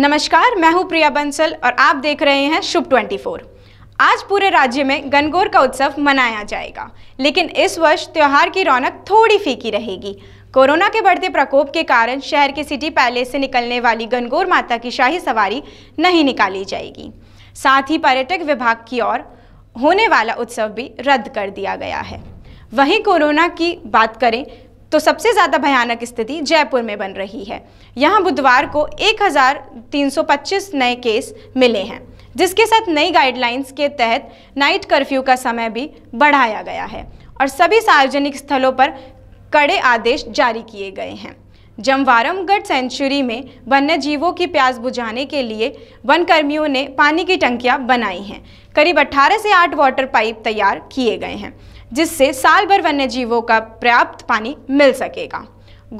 नमस्कार मैं हूं प्रिया बंसल और आप देख रहे हैं शुभ 24। आज पूरे राज्य में गनगौर का उत्सव मनाया जाएगा लेकिन इस वर्ष त्यौहार की रौनक थोड़ी फीकी रहेगी कोरोना के बढ़ते प्रकोप के कारण शहर के सिटी पैलेस से निकलने वाली गनगौर माता की शाही सवारी नहीं निकाली जाएगी साथ ही पर्यटक विभाग की ओर होने वाला उत्सव भी रद्द कर दिया गया है वहीं कोरोना की बात करें तो सबसे ज़्यादा भयानक स्थिति जयपुर में बन रही है यहाँ बुधवार को 1,325 नए केस मिले हैं जिसके साथ नई गाइडलाइंस के तहत नाइट कर्फ्यू का समय भी बढ़ाया गया है और सभी सार्वजनिक स्थलों पर कड़े आदेश जारी किए गए हैं जमवारमगढ़ सेंचुरी में वन्य जीवों की प्यास बुझाने के लिए वन कर्मियों ने पानी की टंकियां बनाई हैं करीब 18 से 8 वाटर पाइप तैयार किए गए हैं जिससे साल भर वन्य जीवों का पर्याप्त पानी मिल सकेगा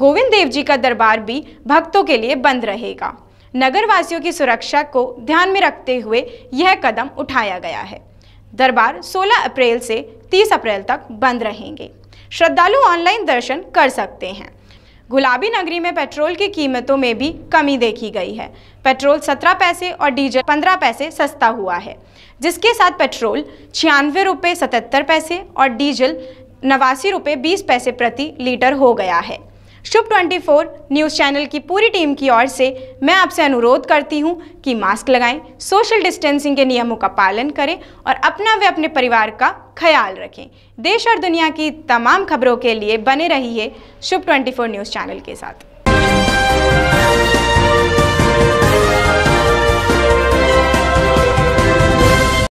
गोविंद देव जी का दरबार भी भक्तों के लिए बंद रहेगा नगरवासियों की सुरक्षा को ध्यान में रखते हुए यह कदम उठाया गया है दरबार 16 अप्रैल से 30 अप्रैल तक बंद रहेंगे श्रद्धालु ऑनलाइन दर्शन कर सकते हैं गुलाबी नगरी में पेट्रोल की कीमतों में भी कमी देखी गई है पेट्रोल 17 पैसे और डीजल 15 पैसे सस्ता हुआ है जिसके साथ पेट्रोल छियानवे रुपये सतहत्तर पैसे और डीजल नवासी रुपये बीस पैसे प्रति लीटर हो गया है शुभ 24 न्यूज़ चैनल की पूरी टीम की ओर से मैं आपसे अनुरोध करती हूं कि मास्क लगाएं सोशल डिस्टेंसिंग के नियमों का पालन करें और अपना व अपने परिवार का ख्याल रखें देश और दुनिया की तमाम खबरों के लिए बने रहिए शुभ 24 न्यूज़ चैनल के साथ